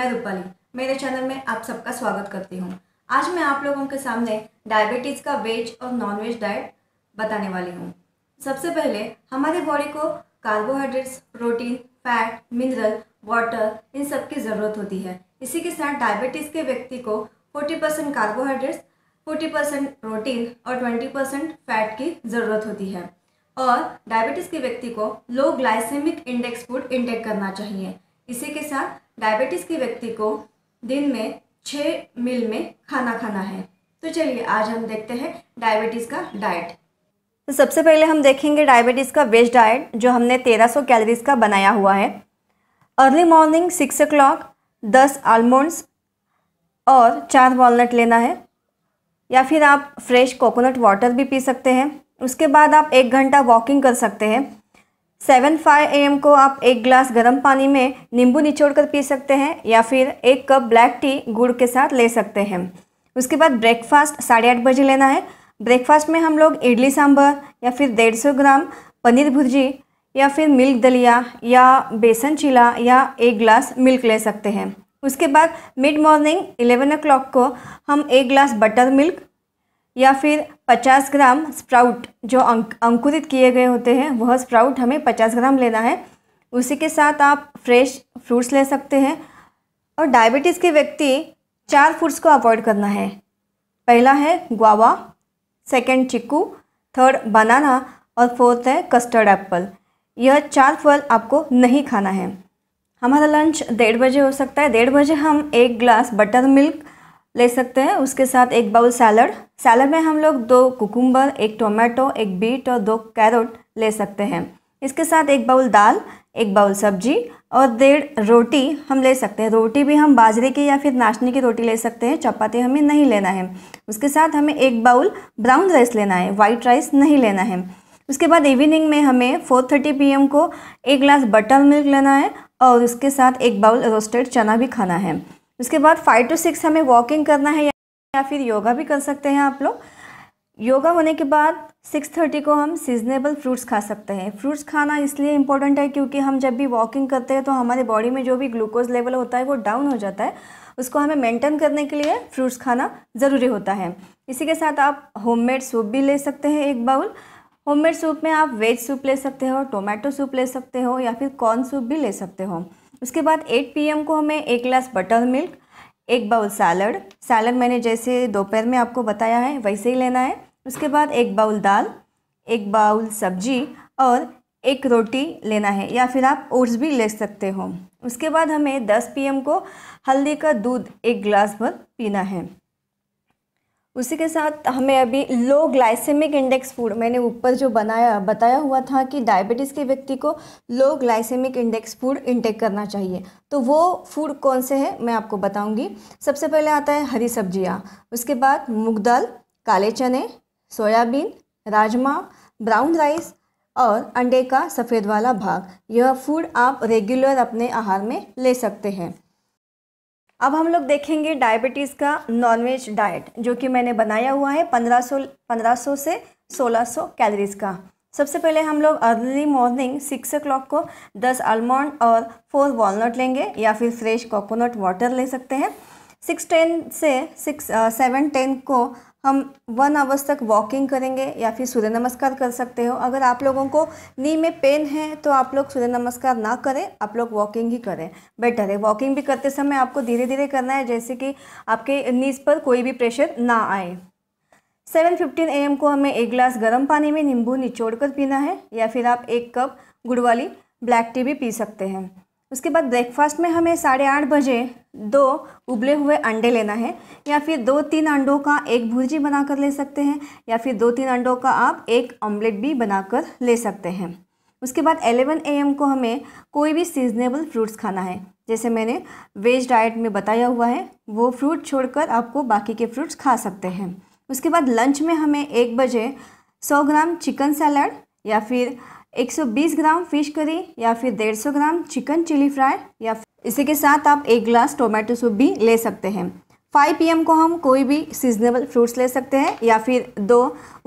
मैं रूपाली मेरे चैनल में आप सबका स्वागत करती हूँ आज मैं आप लोगों के सामने डायबिटीज़ का वेज और नॉन वेज डाइट बताने वाली हूँ सबसे पहले हमारे बॉडी को carbohydrates protein fat mineral water इन सब की ज़रूरत होती है इसी के साथ डायबिटीज़ के व्यक्ति को फोर्टी कार्बोहाइड्रेट्स फोर्टी प्रोटीन और ट्वेंटी फैट की ज़रूरत होती है और डायबिटीज़ के व्यक्ति को low glycemic index food intake करना चाहिए इसी के साथ डायबिटीज़ के व्यक्ति को दिन में छः मील में खाना खाना है तो चलिए आज हम देखते हैं डायबिटीज़ का डाइट तो सबसे पहले हम देखेंगे डायबिटीज़ का वेज डाइट जो हमने 1300 कैलोरीज़ का बनाया हुआ है early morning six o'clock दस आलमंड्स और चार वॉलनट लेना है या फिर आप फ्रेश कोकोनट वाटर भी पी सकते हैं उसके बाद आप एक घंटा वॉकिंग कर सकते हैं सेवन फाइव ए को आप एक ग्लास गर्म पानी में नींबू निचोड़ कर पी सकते हैं या फिर एक कप ब्लैक टी गुड़ के साथ ले सकते हैं उसके बाद ब्रेकफास्ट साढ़े आठ बजे लेना है ब्रेकफास्ट में हम लोग इडली सांभर या फिर डेढ़ सौ ग्राम पनीर भुर्जी या फिर मिल्क दलिया या बेसन चीला या एक ग्लास मिल्क ले सकते हैं उसके बाद मिड मॉर्निंग एलेवन ओ को हम एक ग्लास बटर मिल्क या फिर 50 ग्राम स्प्राउट जो अंक अंकुरित किए गए होते हैं वह स्प्राउट हमें 50 ग्राम लेना है उसी के साथ आप फ्रेश फ्रूट्स ले सकते हैं और डायबिटीज़ के व्यक्ति चार फ्रूट्स को अवॉइड करना है पहला है ग्वावा सेकेंड चिक्कू थर्ड बनाना और फोर्थ है कस्टर्ड एप्पल यह चार फल आपको नहीं खाना है हमारा लंच डेढ़ बजे हो सकता है डेढ़ बजे हम एक ग्लास बटर मिल्क ले सकते हैं उसके साथ एक बाउल सैलड सैलड में हम लोग दो कुकुम्बर एक टोमेटो एक बीट और दो कैरोट ले सकते हैं इसके साथ एक बाउल दाल एक बाउल सब्जी और डेढ़ रोटी हम ले सकते हैं रोटी भी हम बाजरे की या फिर नाश्ते की रोटी ले सकते हैं चपाती हमें नहीं लेना है उसके साथ हमें एक बाउल ब्राउन राइस लेना है वाइट राइस नहीं लेना है उसके बाद इवनिंग में हमें 4:30 थर्टी पी को एक ग्लास बटर मिल्क लेना है और उसके साथ एक बाउल रोस्टेड चना भी खाना है उसके बाद फाइव टू सिक्स हमें वॉकिंग करना है या फिर योगा भी कर सकते हैं आप लोग योगा होने के बाद सिक्स थर्टी को हम सीजनेबल फ्रूट्स खा सकते हैं फ्रूट्स खाना इसलिए इंपॉर्टेंट है क्योंकि हम जब भी वॉकिंग करते हैं तो हमारे बॉडी में जो भी ग्लूकोज लेवल होता है वो डाउन हो जाता है उसको हमें मेंटेन करने के लिए फ्रूट्स खाना ज़रूरी होता है इसी के साथ आप होममेड सूप भी ले सकते हैं एक बाउल होममेड सूप में आप वेज सूप ले सकते हो टोमेटो सूप ले सकते हो या फिर कॉर्न सूप भी ले सकते हो उसके बाद 8 पीएम को हमें एक ग्लास बटर मिल्क एक बाउल सैलड सैलड मैंने जैसे दोपहर में आपको बताया है वैसे ही लेना है उसके बाद एक बाउल दाल एक बाउल सब्जी और एक रोटी लेना है या फिर आप ओट्स भी ले सकते हो उसके बाद हमें 10 पीएम को हल्दी का दूध एक गिलास भर पीना है उसी के साथ हमें अभी लो ग्लाइसेमिक इंडेक्स फूड मैंने ऊपर जो बनाया बताया हुआ था कि डायबिटीज़ के व्यक्ति को low glycemic index food intake करना चाहिए तो वो फूड कौन से हैं मैं आपको बताऊंगी सबसे पहले आता है हरी सब्जियाँ उसके बाद मूंग दाल काले चने सोयाबीन राजमा ब्राउन राइस और अंडे का सफ़ेद वाला भाग यह फूड आप रेगुलर अपने आहार में ले सकते हैं अब हम लोग देखेंगे डायबिटीज़ का नॉनवेज डाइट जो कि मैंने बनाया हुआ है 1500 1500 से 1600 कैलोरीज़ का सबसे पहले हम लोग अर्ली मॉर्निंग सिक्स ओ को 10 आलमंड और 4 वॉलनट लेंगे या फिर फ्रेश कोकोनट वाटर ले सकते हैं सिक्स टेन से सिक्स सेवन टेन को हम वन आवर्स तक वॉकिंग करेंगे या फिर सूर्य नमस्कार कर सकते हो अगर आप लोगों को नी में पेन है तो आप लोग सूर्य नमस्कार ना करें आप लोग वॉकिंग ही करें बेटर है वॉकिंग भी करते समय आपको धीरे धीरे करना है जैसे कि आपके नीज पर कोई भी प्रेशर ना आए सेवन फिफ्टीन एम को हमें एक गिलास गर्म पानी में नींबू निचोड़ कर पीना है या फिर आप एक कप गुड़ वाली ब्लैक टी भी पी सकते हैं उसके बाद ब्रेकफास्ट में हमें साढ़े आठ बजे दो उबले हुए अंडे लेना है या फिर दो तीन अंडों का एक भुर्जी बनाकर ले सकते हैं या फिर दो तीन अंडों का आप एक ऑमलेट भी बनाकर ले सकते हैं उसके बाद 11 एम को हमें कोई भी सीजनेबल फ्रूट्स खाना है जैसे मैंने वेज डाइट में बताया हुआ है वो फ्रूट छोड़कर आपको बाकी के फ्रूट्स खा सकते हैं उसके बाद लंच में हमें एक बजे सौ ग्राम चिकन सैलड या फिर 120 ग्राम फिश करी या फिर 150 ग्राम चिकन चिली फ्राई या इसी के साथ आप एक ग्लास टोमेटो सूप भी ले सकते हैं 5 पीएम को हम कोई भी सीजनेबल फ्रूट्स ले सकते हैं या फिर दो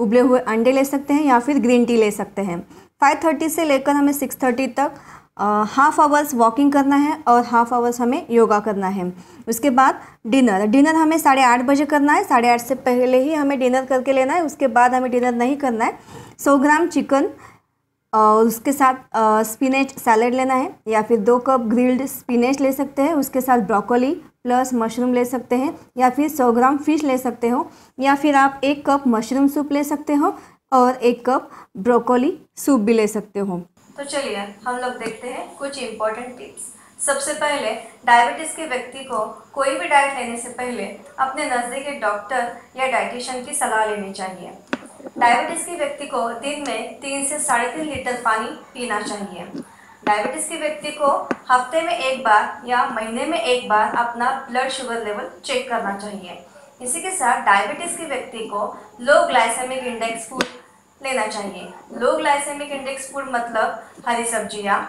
उबले हुए अंडे ले सकते हैं या फिर ग्रीन टी ले सकते हैं 5:30 से लेकर हमें 6:30 तक हाफ आवर्स वॉकिंग करना है और हाफ आवर्स हमें योगा करना है उसके बाद डिनर डिनर हमें साढ़े आठ बजे करना है साढ़े आठ से पहले ही हमें डिनर करके लेना है उसके बाद हमें डिनर नहीं करना है सौ ग्राम चिकन उसके साथ स्पिनेच सैलड लेना है या फिर दो कप ग्रिल्ड स्पिनेच ले सकते हैं उसके साथ ब्रोकोली प्लस मशरूम ले सकते हैं या फिर सौ ग्राम फिश ले सकते हो या फिर आप एक कप मशरूम सूप ले सकते हो और एक कप ब्रोकोली सूप भी ले सकते हो तो चलिए हम लोग देखते हैं कुछ इम्पोर्टेंट टिप्स सबसे पहले डायबिटीज़ के व्यक्ति को कोई भी डाइट लेने से पहले अपने नज़दीकी डॉक्टर या डाइटिशियन की सलाह लेनी चाहिए डायबिटीज़ के व्यक्ति को दिन में तीन से साढ़े तीन लीटर पानी पीना चाहिए डायबिटीज़ के व्यक्ति को हफ्ते में एक बार या महीने में एक बार अपना ब्लड शुगर लेवल चेक करना चाहिए इसी के साथ डायबिटीज़ के व्यक्ति को लो ग्लाइसेमिक इंडेक्स फूड लेना चाहिए लो ग्लाइसेमिक इंडेक्स फूड मतलब हरी सब्जियाँ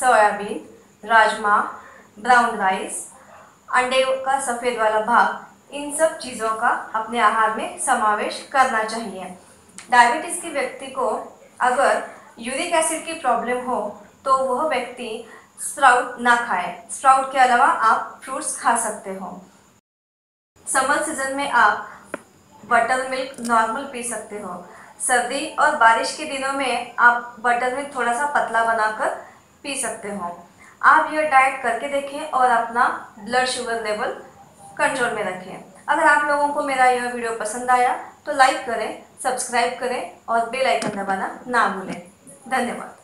सोयाबीन राजमा ब्राउन राइस अंडे का सफ़ेद वाला भाग इन सब चीज़ों का अपने आहार में समावेश करना चाहिए डायबिटीज़ के व्यक्ति को अगर यूरिक एसिड की प्रॉब्लम हो तो वह व्यक्ति स्प्राउट ना खाए स्प्राउट के अलावा आप फ्रूट्स खा सकते हो समर सीजन में आप बटर मिल्क नॉर्मल पी सकते हो सर्दी और बारिश के दिनों में आप बटर मिल्क थोड़ा सा पतला बनाकर पी सकते हो आप यह डाइट करके देखें और अपना ब्लड शुगर लेवल कंट्रोल में रखें अगर आप लोगों को मेरा यह वीडियो पसंद आया तो लाइक करें सब्सक्राइब करें और बेल आइकन दबाना ना भूलें धन्यवाद